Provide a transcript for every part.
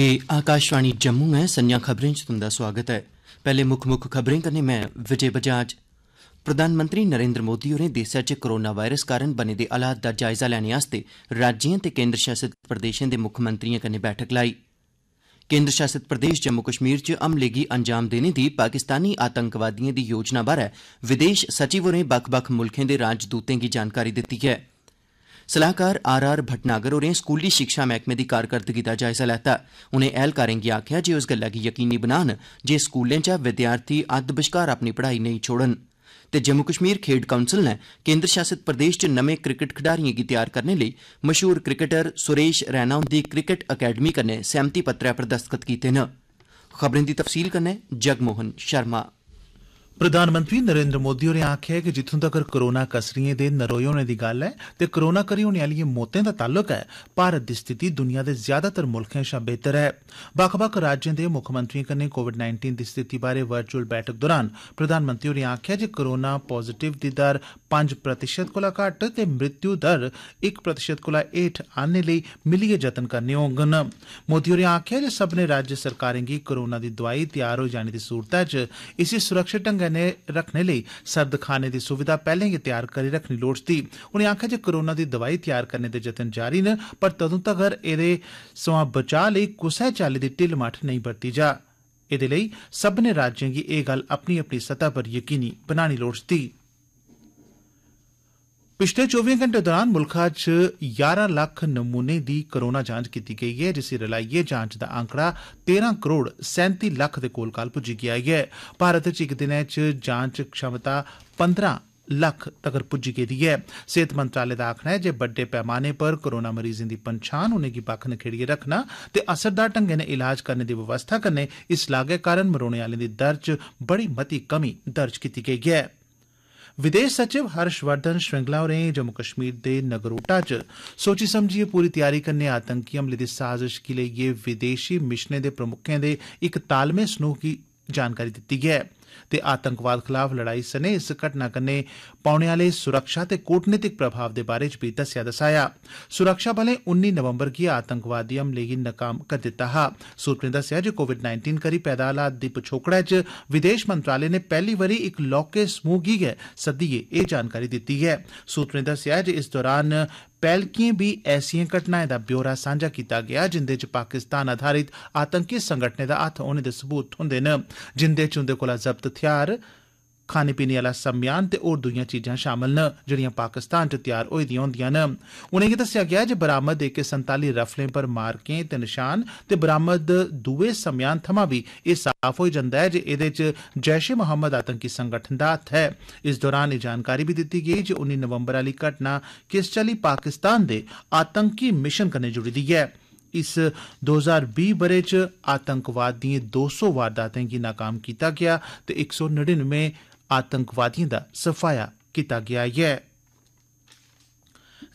एह् आकाशवाणी जम्मू ऐ संझां खबरें च तुंदा सोआगत ऐ पैहले मुक्ख मुक्ख खबरें कन्नै मैं विजय बजाज प्रधानमंत्री नरेन्द्र मोदी होरें देसै च कोरोना वायरस कारण बने दे हालात दा जायजा लैने आस्तै राज्यें ते केन्द्र शासित प्रदेशें दे मुक्खमंत्रिएं कन्नै बैठक लाई केन्द्र शासित प्रदेश जम्मू कश्मीर च हमले गी अंजाम देने दी पाकिस्तानी आतंकवादिएं दी योजना बारै विदेश सचिव होरें बक्ख बक्ख मुल्खें दे राजदूतें गी जानकारी दित्ती ऐं सलाहकार आर आर भटनागर होरें स्कूली शिक्षा मैह्कमे दी कारकरदगी दा जायजा लैता उनें ऐह्लकारें गी आखेआ जे ओह् इस गल्लै गी यकीनी बनान जे स्कूलें चा विद्यार्थी अद्द बश्कार अपनी पढ़ाई नेईं छोड़न ते जम्मू कश्मीर खेड काउंसल नै केन्द्र शासित प्रदेश च नमें क्रिकेट खड्ढारिएं गी तैयार करने लेई मशहूर क्रिकेटर सुरेश रैना हुंदी क्रिकेट अकैडमी कन्नै सैह्मति पत्रै पर दस्तखत कीते न खबरें दी तफसील कन्नै जगमोहन शर्मा प्रधानमंत्री नरेन्द्र मोदी होरें आक्खेआ ऐ जे जित्थू तगर कोरोना कसरिएं दे नरोए होने दी गल्ल ऐ ते कोरोना करी होने आलिएं मौतें दा ताल्लुक ऐ भारत दी स्थिति दुनिया दे ज्यादातर मुल्खें शा बेहतर ऐ बक्ख बक्ख राज्यें दे मुक्खमंत्रिएं कन्नै कोविड दी स्थिति बारै वर्चुअल बैठक दौरान प्रधानमंत्री होरें आक्खेआ जे कोरोना पाजिटिव दी दर पंज प्रतिशत कोला घट्ट ते मृत्यु दर इक प्रतिशत कोला हेठ आनने लेई मिलियै जतन करने होंगन मोदी होरें आक्खेआ जे सब्बनें राज्य सरकारें गी कोरोना दी दोआई तैयार होई जाने दी सूरतै च इसी सुरक्षत ढंगै कन्नै रखने लेई सर्दखाने दी सुविधा पैहले गै तैयार करी रखनी लोड़चदी उनें आक्खेआ जे कोरोना दी दवाई तैयार करने दे जतन जारी न पर तदूं तगर एदे सवां बचाऽ लेई कुसै चाल्ली दी ढिल्ल मट्ठ नेई बरती जा एदे लेई सब्बनें राज्यें गी एह गल्ल अपनी अपनी सतह पर यकीनी बनानी लोड़चदी ऐ ਪਿਛਲੇ 24 ਘੰਟੇ ਦੌਰਾਨ ਮੁਲਕਾ 'ਚ 11 ਲੱਖ ਨਮੂਨੇ ਦੀ ਕੋਰੋਨਾ ਜਾਂਚ ਕੀਤੀ ਗਈ ਹੈ ਜਿਸ ਦੀ ਰਲਾਈਏ ਜਾਂਚ ਦਾ ਅੰਕੜਾ 13 ਕਰੋੜ 37 ਲੱਖ ਦੇ ਕੋਲ ਕਾਲ ਪੁੱਜ ਗਿਆ ਹੈ ਭਾਰਤ 'ਚ ਇੱਕ ਦਿਨ 'ਚ ਜਾਂਚ ਖਮਤਾ 15 ਲੱਖ ਤੱਕਰ ਪੁੱਜ ਗਈ ਹੈ ਸਿਹਤ ਮੰਤਰਾਲੇ ਦਾ ਆਖਣਾ ਹੈ ਜੇ ਵੱਡੇ ਪੈਮਾਨੇ ਪਰ ਕੋਰੋਨਾ ਮਰੀਜ਼ਾਂ ਦੀ ਪਛਾਣ ਹੋਣੇ ਕੀ ਪੱਖ ਨਖੇੜੀਏ ਰੱਖਣਾ ਤੇ ਅਸਰਦਾਰ ਢੰਗੇ ਨਾਲ ਇਲਾਜ ਕਰਨ ਦੀ ਵਿਵਸਥਾ ਕਰਨੇ ਇਸ ਲਾਗੇ ਕਾਰਨ ਮਰੋਣੇ ਵਾਲੇ ਦੀ ਦਰਜ ਬੜੀ ਮਤੀ ਕਮੀ ਦਰਜ ਕੀਤੀ ਗਈ ਹੈ विदेश सचिव हर्षवर्धन श्रृंगला होरें जम्मू कश्मीर दे नगरोटा च सोची समझिए पूरी तैयारी कन्नै आतंकी हमले दी साजश गी लेइयै विदेशी मिशनें दे प्रमुक्खें दे इक तालमेल समूह गी जानकारी दित्ती ऐ ते आतंकवाद खलाफ लड़ाई सने इस घटना कन्नै पौने आले सुरक्षा ते कूटनीतिक प्रभाव दे बारै च बी दस्सेआ दसाया सुरक्षाबलें उन्नी नवम्बर गी आतंकवादी हमले गी नकाम करी दित्ता हा सूत्रें दस्सेआ जे कोविड करी पैदा हालात दी पछोकड़ै च विदेश मंत्रालय नै पैहली बारी इक लौह्के समूह गी गै सद्दियै एह् जानकारी दित्ती ऐ सूत्रें दस्सेआ जे इस दौरान ਪਹਿਲਕੀਆਂ ਵੀ ਐਸੀਆਂ ਘਟਨਾਵਾਂ ਦਾ ਬਿਊਰਾ ਸਾਂਝਾ ਕੀਤਾ ਗਿਆ ਜਿੰਦੇ ਚ ਪਾਕਿਸਤਾਨ ਆਧਾਰਿਤ ਆਤੰਕੀ ਸੰਗਠਨ ਦਾ ਹੱਥ ਹੋਣ ਦੇ ਸਬੂਤ ਹੁੰਦੇ ਨੇ ਜਿੰਦੇ ਚ ਉਹਦੇ ਕੋਲ ਜ਼ਬਤ ਹਥਿਆਰ खाने पीने आला सम्यान ते होर दुइयां चीजां शामल न जेड़ियां पाकिस्तान च तैयार होई दियां होंदियां न उनेंगी दस्सेआ गेआ जे बरामद एके संताली रफलें पर मार्कें ते नशान ते बरामद दुए सम्यान थमां बी एह साफ होई जंदा ऐ जे एदे च जैश ए मोहम्मद आतंकी संगठन दा हत्थ ऐ इस दौरान एह जानकारी बी दित्ती गेई जे उन्नी नवम्बर आली घटना किस चाली पाकिस्तान दे आतंकी मिशन कन्नै जुड़ी दी ऐ इस दो ज्हार बीह् ब'रे च आतंकवाद दिएं दो सौ वारदातें गी नाकाम कीता गेआ ते इक सौ नड़िनमें आतंकवादिएं दा सफाया कीता गेआ ऐ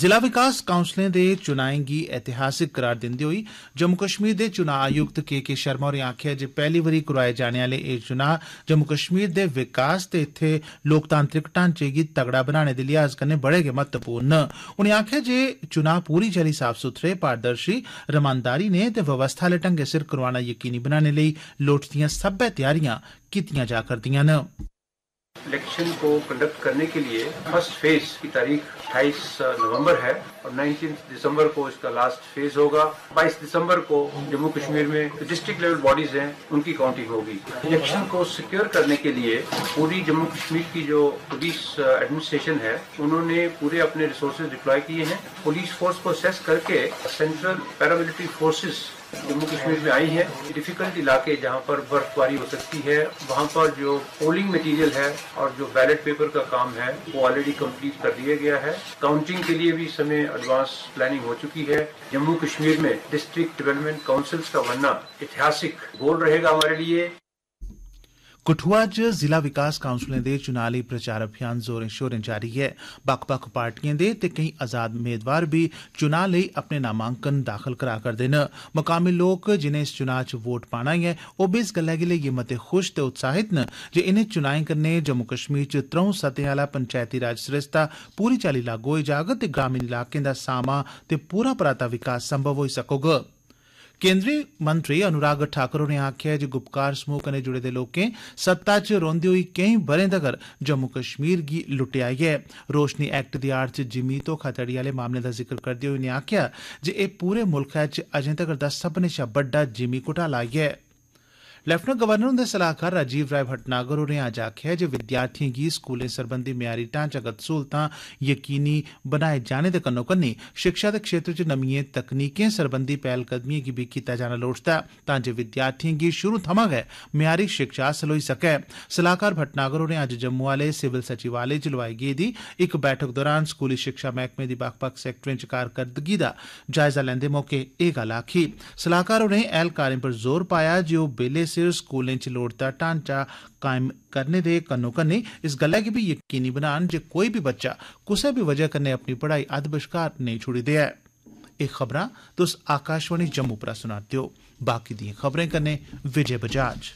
जिला विकास काउंसलें दे चुनाएं गी ऐतिहासिक करार दिंदे होई जम्मू कश्मीर दे चुनां आयुक्त के के शर्मा होरें आखेआ जे पैहली बारी करोआए जाने आह्ले एह् चुनां जम्मू कश्मीर दे विकास ते इत्थे लोकतांत्रिक ढांचे गी तगड़ा बनाने दे लिहाज कन्नै बड़े गै महत्वपूर्ण न उनें आखेआ जे चुनां पूरी चाल्ली साफ सुथरे पारदर्शी रमानदारी नै ते व्यवस्था आह्ले ढंग्गै सिर करोआना यकीनी बनाने लेई लोड़चदिआं सब्बै तैयारियां कीतीआं जा करदिआं न इलेक्शन को कंडक्ट करने के लिए फर्स्ट फेज की तारीख 28 नवंबर है और 19 दिसंबर को इसका लास्ट फेज होगा 22 दिसंबर को जम्मू कश्मीर में डिस्ट्रिक्ट लेवल बॉडीज हैं उनकी काउंटिंग होगी इलेक्शन को सिक्योर करने के लिए पूरी जम्मू कश्मीर की जो पुलिस एडमिनिस्ट्रेशन है उन्होंने पूरे अपने रिसोर्सेज डिप्लॉय किए हैं पुलिस फोर्स को सेस करके central paramilitary forces Jammu Kashmir में आई है डिफिकल्ट इलाके जहाँ पर बर्फबारी हो सकती है वहाँ पर जो पोलिंग मटेरियल है और जो बैलेट पेपर का काम है वो ऑलरेडी कंप्लीट कर दिया गया है काउंटिंग के लिए भी समय एडवांस प्लानिंग हो चुकी है जम्मू कश्मीर में डिस्ट्रिक्ट डेवलपमेंट काउंसिल्स का बनना ऐतिहासिक गोल रहेगा हमारे लिए कठुआ च जिला विकास काउंसलें दे चुना लेई प्रचार अभियान जोरें शोरें जारी ऐ बक्ख बक्ख पार्टिएं दे ते केई आजाद मेदवार बी चुना लेई अपने नामांकन दाखल करा करदे न मकामी लोक जिनें इस चुना च वोट पाना ऐ ओह बी इस गल्लै गी लेइयै मते खुश ते उत्साहित न जे इनें चुनाएं कन्नै जम्मू कश्मीर च त्र'ऊं सतहें आला पंचैती राज सरिस्ता पूरी चाल्ली लागू होई जाग ते ग्रामीण इलाकें दा सामा ते पूरा पराता विकास संभव होई सकोग केन्द्रीय मंत्री अनुराग ठाकुर होरें आक्खेआ ऐ जे गुपकार समूह कन्नै जुड़े दे लोकें सत्ता च रौंहदे होई केई ब'रें तगर जम्मू कश्मीर गी लुटेआ ऐ रोशनी एक्ट दी आड़ च जिमीं घोखाघड़ी आले मामले दा जिक्र करदे होई उनें आक्खेआ जे एह् पूरे मुल्खै च अजें तगर दा सब्मनें शा बड्डा जिमीं घोटाला ऐ लेफ्टिनेंट गवर्नर हुंदे सलाहकार राजीव राय भटनागर होरें अज्ज आखेआ जे विद्यार्थिएं गी स्कूलें सरबंधी मय्यारी ढांचागत स्हूलतां यकीनी बनाए जाने दे कन्नो कन्नी शिक्षा दे क्षेत्र च नमिएं तकनीकें सरबंधी पैह्लकदमिएं गी बी कीता जाना लोड़चदा तां जे विद्यार्थिएं गी शुरू थमां गै मय्यारी शिक्षा हासल होई सकै सलाहकार भटनागर होरें अज्ज जम्मू आह्ले सिविल सचिवालय च लोआई गेदी इक बैठक दौरान स्कूली शिक्षा मैह्कमे दी बक्ख बक्ख सैक्टरें च कारकरदगी दा जायजा लैंदे मौके एह् गल्ल आखी सलाहकार होरें ऐह्लकारें पर जोर पाया जे ओह् बेल्ले सिर स्कूलें च लोड़चदा ढांचा कायम करने दे कन्नो कन्नी इस गल्लै गी बी यकीनी बनान जे कोई बी बच्चा कुसै बी वजह कन्नै अपनी पढ़ाई अद्द बश्कार नेई छुड़ी देयै एह् खबरां तुस आकाशवाणी जम्मू परा सुना'रदे ओ बाकी दिएं खबरें कन्नै विजय बजाज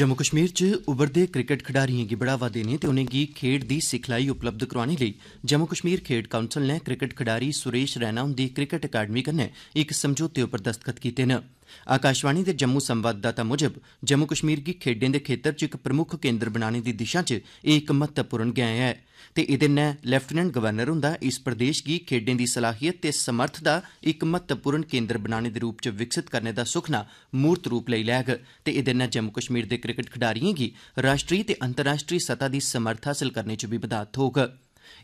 जम्मू कश्मीर च उभरदे क्रिकेट खडारिएं गी बढ़ावा देने ते उनेंगी खेड्ढ दी सिखलाई उपलब्ध करोआने लेई जम्मू कश्मीर खेड्ढ काउंसल नै क्रिकेट खडारी सुरेश रैना हुंदी क्रिकेट अकाडमी कन्नै इक समझौते उप्पर दस्तख्त कीते नं आकाशवाणी दे जम्मू संवाददाता मुजब जम्मू कश्मीर गी खेड्डें दे खेत्तर च इक प्रमुक्ख केन्द्र बनाने दी दिशा च एह् इक महत्वपूर्ण गैंह् ऐ ते एह्दे नै लेफ्टिनेंट गवर्नर हुंदा इस प्रदेश गी खेड्डें दी सलाहियत ते समर्थ दा इक महत्वपूर्ण केन्द्र बनाने दे रूप च विकसित करने दा सुखना मूर्त रूप लेई लैग ते एह्दे नै जम्मू कश्मीर दे क्रिकेट खड्ढारिएं गी राष्ट्री ते अंतर्राष्ट्री सतह दी समर्थ हासल करने च बी मदाद थ्होग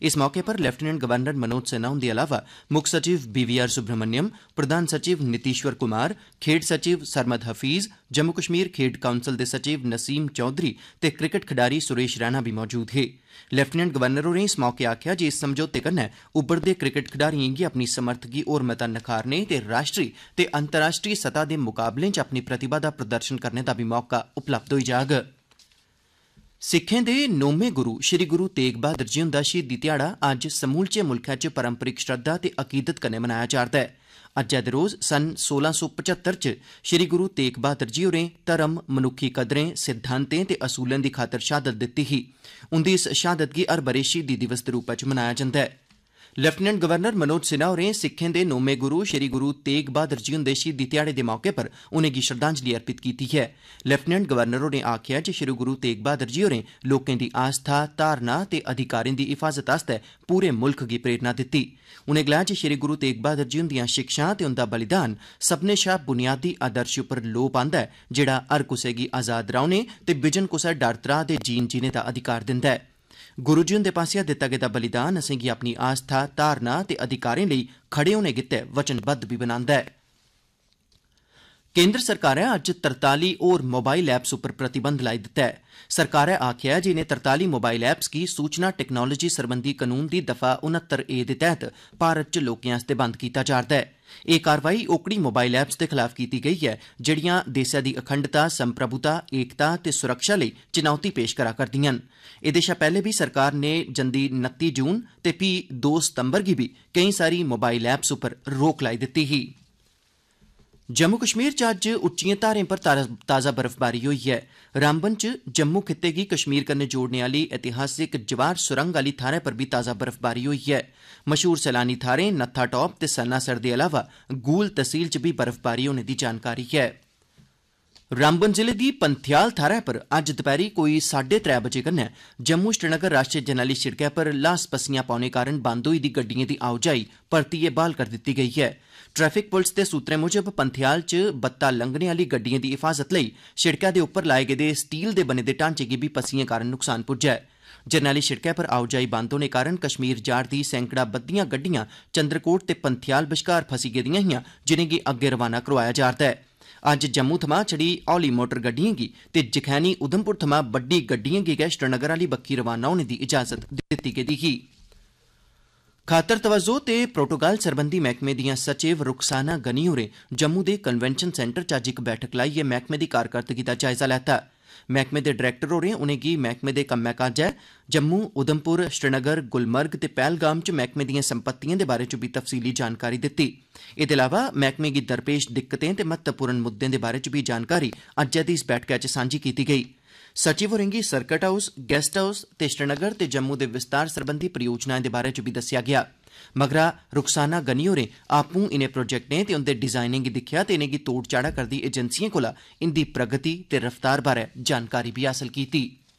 इस मौके पर लेफ्टिनेंट गवर्नर मनोज सिन्हा हुंदे अलावा मुक्ख सचिव बी वी आर सुब्रह्मण्यम प्रधान सचिव नीतीश्वर कुमार खेड सचिव सरमद हफीज़ जम्मू कश्मीर खेड काउंसल दे सचिव नसीम चौधरी ते क्रिकेट खड़ारी सुरेश रैना भी मौजूद हे लेफ्टिनेंट गवर्नर होरें इस मौके आखेआ जे इस समझौते कन्नै उब्भरदे क्रिकेट खड्ढारिएं गी अपनी समर्थ गी होर मता नखारने ते राष्ट्री ते अंतर्राष्ट्री सतह दे मुकाबलें च अपनी प्रतिभा दा प्रदर्शन करने दा भी मौका उपलब्ध होई जाग ਸਿੱਖਾਂ ਦੇ ਨੌਵੇਂ ਗੁਰੂ ਸ੍ਰੀ ਗੁਰੂ ਤੇਗ ਬਹਾਦਰ ਜੀ ਹੁੰਦਾ ਸ਼ਹੀਦੀ ਦਿਹਾੜਾ ਅੱਜ ਸਮੂਲਚੇ ਮੁਲਕਾਂ 'ਚ ਪਰੰਪਰਿਕ ਸ਼ਰਧਾ ਤੇ ਅਕੀਦਤ ਕਨੇ ਮਨਾਇਆ ਜਾਂਦਾ ਹੈ ਅੱਜ ਦੇ ਰੋਜ਼ ਸਨ 1675 'ਚ ਸ੍ਰੀ ਗੁਰੂ ਤੇਗ ਬਹਾਦਰ ਜੀ ਹੋਰੇ ਧਰਮ ਮਨੁੱਖੀ ਕਦਰਾਂ ਸਿਧਾਂਤਾਂ ਤੇ ਅਸੂਲਾਂ ਦੀ ਖਾਤਰ ਸ਼ਹਾਦਤ ਦਿੱਤੀ ਸੀ ਉਨ੍ਹਾਂ ਇਸ ਸ਼ਹਾਦਤ ਦੀ ਅਰਬਰੇਸ਼ੀ ਦੀ ਦਿਵਸ ਦੇ ਰੂਪ 'ਚ ਮਨਾਇਆ ਜਾਂਦਾ ਹੈ लेफ्टिनेंट गवर्नर मनोज सिन्हा होरें सिक्खें दे नोमें गुरु श्री गुरु तेग बहादुर जी हुंदे शहीदी ध्याड़े दे मौके पर उनेंगी श्रद्धांजलि अर्पित कीती ऐ लेफ्टिनेंट गवर्नर होरें आखेआ जे श्री गुरु तेग बहादुर जी होरें लोकें दी आस्था धारणा ते अधिकारें दी हिफाजत आस्तै पूरे मुल्ख गी प्रेरणा दित्ती उनें गलाया जे श्री गुरु तेग बहादुर जी हुंदिआं शिक्षां ते उंदा बलिदान सब्मनें शा बुनियादी आदर्श उप्पर लोऽ पांदा ऐ जेहड़ा हर कुसै गी आजाद रौह्ने ते बिजन कुसै डर त्राह् दे जीन जीने दा अधिकार दिंदा ऐ गुरु जी हुंदे पास्सेआ दित्ता गेदा बलिदान असेंगी अपनी आस्था धारणा ते अधिकारें लेई खड़े होने गितै वचनबद्ध बी बनांदा ऐ केन्द्र सरकारै अज्ज तरताली होर मोबाइल ऐप्स उप्पर प्रतिबंध लाई दित्ता ऐ सरकारै आखेआ ऐ जे इनें तरताली मोबाइल ऐप्स गी सूचना टेक्नोलाजी सरबंधी कानून दी दफा उन्हत्तर ए दे तैह्त भारत च लोकें आस्तै बंद कीता जा'रदा ऐ ਇਹ ਕਾਰਵਾਈ ਓਕੜੀ ਮੋਬਾਈਲ ਐਪਸ ਦੇ ਖਿਲਾਫ ਕੀਤੀ ਗਈ ਹੈ ਜਿਹੜੀਆਂ ਦੇਸ਼ਾਂ ਦੀ ਅਖੰਡਤਾ ਸੰਪ੍ਰਭੂਤਾ ਏਕਤਾ ਤੇ ਸੁਰੱਖਿਆ ਲਈ ਚੁਣੌਤੀ ਪੇਸ਼ ਕਰਾ ਕਰਦੀਆਂ ਹਨ ਇਹ ਦੇਸ਼ਾਂ ਪਹਿਲੇ ਵੀ ਸਰਕਾਰ ਨੇ ਜੰਦੀ 29 ਜੂਨ ਤੇ ਪੀ 2 ਸਤੰਬਰ ਦੀ ਵੀ ਕਈ ਸਾਰੀ ਮੋਬਾਈਲ ਐਪਸ ਉੱਪਰ ਰੋਕ ਲਾਈ ਦਿੱਤੀ ਸੀ जम्मू कश्मीर च अज्ज उच्चिएं धारें पर ताजा बर्फबारी होई ऐ रामबन च जम्मू खित्ते गी कश्मीर कन्नै जोड़ने आली ऐतिहासिक जवाहर सुरंग आली थाहरै पर बी ताजा बर्फबारी होई ऐ मशहूर सैलानी थाहरें नत्थाटाप ते सन्नासर दे अलावा गूल तहसील च बी बर्फबारी होने दी जानकारी ऐ रामबन जिले दी पंथियाल थाहरै पर अज्ज दपैह्री कोई साड्डे त्रै बजे कन्नै जम्मू श्रीनगर राष्ट्रीय जरनैली सिड़कै पर ल्हास पस्सियां पौने कारण बंद होई दी गड्डिएं दी आओजाई परतियै ब्हाल करी दित्ती गेई ऐ ट्रैफिक पुलस दे सूत्रें मुजब पंथियाल च बत्ता लंघने आह्ली गड्डिएं दी हिफाज़त लेई सिड़कै दे उप्पर लाए गेदे स्टील दे बने दे ढांचे गी बी पस्सियें कारण नुकसान पुज्जा ऐ जरनैली सिड़कै पर आओजाई बंद होने कारण कश्मीर जा'रदी सैंकड़ा बद्दियां गड्डियां चंद्रकोट ते पंथियाल बश्कार फसी गेदिआं हिआं जिनें'गी अग्गे रवाना करोआया जा'रदा ऐ अज्ज जम्मू थमां छड़ी हौली मोटर गड्डिएं गी ते जखैनी उधमपुर थमां बड्डी गड्डिएं गी गै श्रीनगर आली बक्खी रवाना होने दी इजाजत दित्ती गेदी ही खातर तवज्जो ते प्रोटोकाल सरबंधी मैह्कमे दिआं सचिव रुखसाना गनी होरें जम्मू दे कन्वेंशन सेंटर च अज्ज इक बैठक लाइयै मैह्कमे दी कारकरदगी दा जायजा लैता मैह्कमे दे डरैक्टर होरें उनें'गी मैह्कमे दे कम्मै काजै जम्मू उधमपुर श्रीनगर गुलमर्ग ते पैहलगाम च मैह्कमे दिएं संपत्तिएं दे बारै च बी तफ्सीली जानकारी दित्ती एह्दे अलावा मैह्कमे गी दरपेश दिक्कतें ते महत्वपूर्ण मुद्दें दे बारै च बी जानकारी अज्जै दी इस बैठका च सांझी कीती गेई ऐ सचिव होरें गी सर्किट हाउस गेस्ट हाउस ते श्रीनगर ते जम्मू दे विस्तार सरबंधी परियोजनाएं दे बारे च बी दस्सेआ गेआ मगरा रुखसाना गनी होरें आपूं इनें प्रोजेक्टें ते उंदे डिजाईनें गी दिक्खेआ ते इनें'गी तोड़ चाढ़ा करदी एजेंसिएं कोला इंदी प्रगति ते रफ्तार बारै जानकारी बी हासल कीती कीती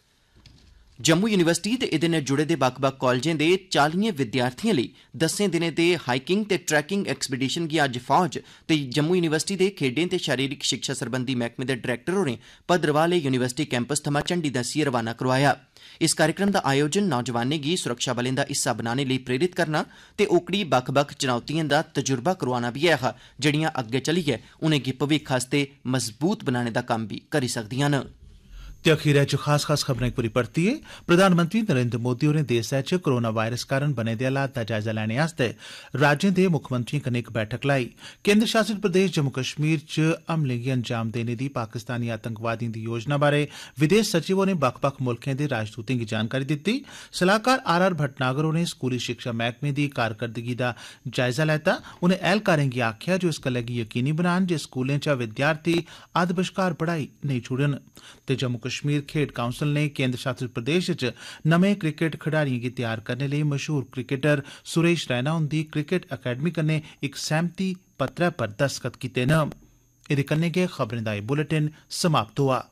जम्मू यूनिवर्सिटी ते एह्दे नै जुड़े दे बक्ख बक्ख कालेजें दे चालिएं विद्यार्थिएं लेई दस्सें दिनें दे हाइकिंग ते ट्रैकिंग एक्सपीडीशन गी अज्ज फौज ते जम्मू यूनिवर्सिटी दे खेड्ढें ते शारीरिक शिक्षा सरबंधी मैह्कमे दे डरैक्टर होरें भद्रवाह यूनिवर्सिटी कैंपस थमां झंडी दस्सियै रवाना करोआया इस कार्यक्रम दा आयोजन नौजवानें गी सुरक्षाबलें दा हिस्सा बनाने लेई प्रेरित करना ते ओकड़ी बक्ख बक्ख चुनौतिएं दा तजुर्बा करोआना बी ऐ हा जेहड़िआं अग्गे चलियै उनें'गी भविक्ख आस्तै मजबूत बनाने दा कम्म बी करी सकदिआं न ते अखीरै च खास खास खबरें एक बारी परतियै प्रधानमंत्री नरेन्द्र मोदी होरें देसै च कोरोना वायरस कारण बने दे हालात दा जायजा लैने आस्तै राज्यें दे मुक्खमंत्रिएं कन्नै इक बैठक लाई केन्द्र शासित प्रदेश जम्मू कश्मीर च हमलें गी अंजाम देने दी पाकिस्तानी आतंकवादिएं दी योजना बारै विदेश सचिव होरें बक्ख बक्ख मुल्खें दे राजदूतें गी जानकारी दित्ती सलाहकार आर आर भटनागर होरें स्कूली शिक्षा मैह्कमे दी कारकरदगी दा जायजा लैता उनें ऐह्लकारें गी आखेआ जे ओह् इस गल्लै गी यकीनी बनान जे स्कूलें चा विद्यार्थी अद्द बश्कार पढ़ाई नेई छुड़न ते जम्मू कश्मीर खेड्ढ काउंसल नै केन्द्र शासित प्रदेश च नमें क्रिकेट खडारिएं गी तैयार करने लेई मशहूर क्रिकेटर सुरेश रैना हुंदी क्रिकेट अकैडमी कन्नै इक सैह्मति पत्रै पर दस्तख्त कीते न एह्दे कन्नै गै खबरें दा एह् बुलेटिन समाप्त होआ